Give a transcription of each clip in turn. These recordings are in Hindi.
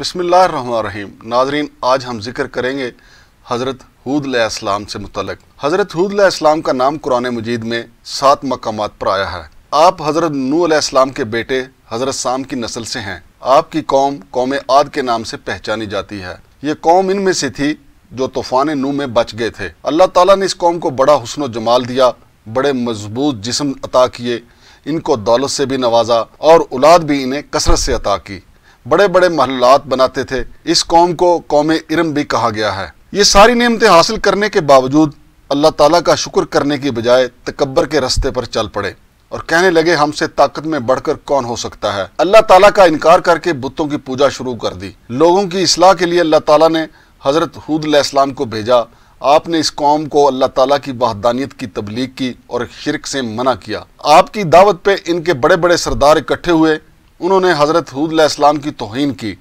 बसमीम नाजरीन आज हम जिक्र करेंगे हज़रत हूद आसलाम से मुतलक हज़रत हूद आसलाम का नाम कुरान मजीद में सात मकाम पर आया है आप हज़रत नू आसलाम के बेटे हज़रत शाम की नस्ल से हैं आपकी कौम कौम आद के नाम से पहचानी जाती है ये कौम इनमें से थी जो तूफ़ान नू में बच गए थे अल्लाह ताला ने इस कौम को बड़ा हसन जमाल दिया बड़े मजबूत जिसम अता किए इनको दौलत से भी नवाजा और औलाद भी इन्हें कसरत से अता की बड़े बड़े महलात बनाते थे इस कौम को कौम इरम भी कहा गया है ये सारी नियमतें हासिल करने के बावजूद अल्लाह ताला का शुक्र करने की बजाय तकबर के रस्ते पर चल पड़े और कहने लगे हमसे ताकत में बढ़कर कौन हो सकता है अल्लाह ताला का इनकार करके बुतों की पूजा शुरू कर दी लोगों की इसलाह के लिए अल्लाह ताला ने हज़रत हूद इस्लाम को भेजा आपने इस कौम को अल्लाह ताला की वाहदानियत की तबलीग की और शिरक से मना किया आपकी दावत पे इनके बड़े बड़े सरदार इकट्ठे हुए उन्होंने हज़रत हूद इस्लाम की तोहन की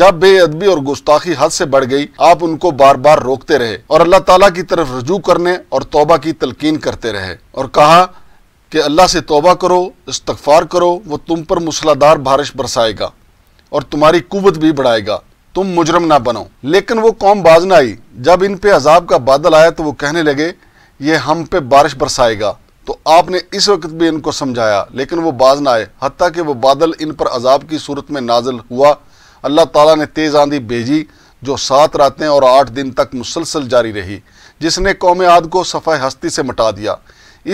जब बेअदबी और गुस्ताखी हद से बढ़ गई आप उनको बार बार रोकते रहे और अल्लाह ताला की तरफ रजू करने और तोबा की तलकीन करते रहे और कहा कि अल्लाह से तोबा करो इस्तफार करो वो तुम पर मूसलाधार बारिश बरसाएगा और तुम्हारी कुवत भी बढ़ाएगा तुम मुजरम ना बनो लेकिन वो कौम बाज ना आई जब इन पे अजाब का बादल आया तो वो कहने लगे ये हम पे बारिश बरसाएगा तो आपने इस वक्त भी इनको समझाया लेकिन वो बाज ना आए हती कि वह बादल इन पर अजाब की सूरत में नाजल हुआ अल्लाह ताला ने तेज़ आंधी भेजी जो सात रातें और आठ दिन तक मुसलसल जारी रही जिसने कौम आद को सफ़ा हस्ती से मटा दिया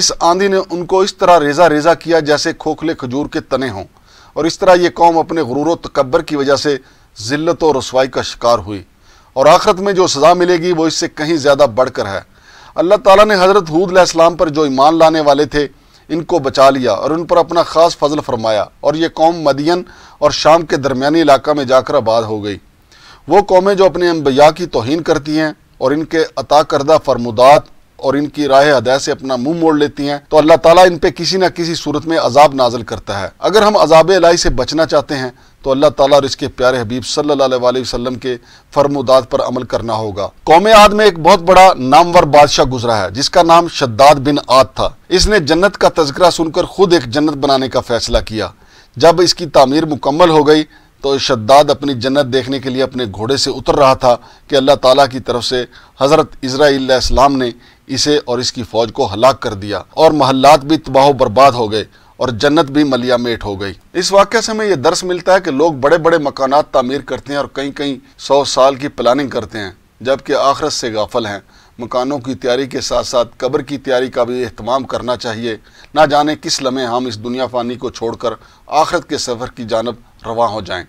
इस आंधी ने उनको इस तरह रेजा रेजा किया जैसे खोखले खजूर के तने हों और इस तरह ये कौम अपने गुरूर तकबर की वजह से ज़िलत और रसवाई का शिकार हुई और आखिरत में जो सज़ा मिलेगी वो इससे कहीं ज़्यादा बढ़कर है अल्लाह ताला ने हज़रत हूद इस्लाम पर जो ईमान लाने वाले थे इनको बचा लिया और उन पर अपना ख़ास फजल फरमाया और ये कौम मदियन और शाम के दरमियानी इलाका में जाकर आबाद हो गई वो कौमें जो अपने अम्बिया की तोहन करती हैं और इनके अता करदा फरमुदात और इनकी राय हदाय से अपना मुंह मोड़ लेती हैं तो अल्लाह ताला इन पे किसी ना किसी सूरत में अजाब नाजल करता है अगर हम अजाब इलाही से बचना चाहते हैं तो अल्लाह ताला और इसके प्यारे हबीब सल्लल्लाहु अलैहि वसल्लम के फरमुदात पर अमल करना होगा कौम आद में एक बहुत बड़ा नामवर बादशाह गुजरा है जिसका नाम शद्दाद बिन आद था इसने जन्नत का तस्करा सुनकर खुद एक जन्नत बनाने का फैसला किया जब इसकी तामीर मुकम्मल हो गई तो शद्दाद अपनी जन्नत देखने के लिए अपने घोड़े से उतर रहा था कि अल्लाह ताला की तरफ से हज़रत इसराइल ने इसे और इसकी फौज को हलाक कर दिया और महल्लात भी तबाह बर्बाद हो गए और जन्नत भी मलिया मेट हो गई इस वाक्य से हमें यह दर्श मिलता है कि लोग बड़े बड़े मकान तामीर करते हैं और कई कई सौ साल की प्लानिंग करते हैं जबकि आखरत से गाफल हैं मकानों की तैयारी के साथ साथ कब्र की तैयारी का भी अहतमाम करना चाहिए ना जाने किस लम्हे हम इस दुनिया फ़ानी को छोड़कर आखरत के सफ़र की जानब रवा हो जाएं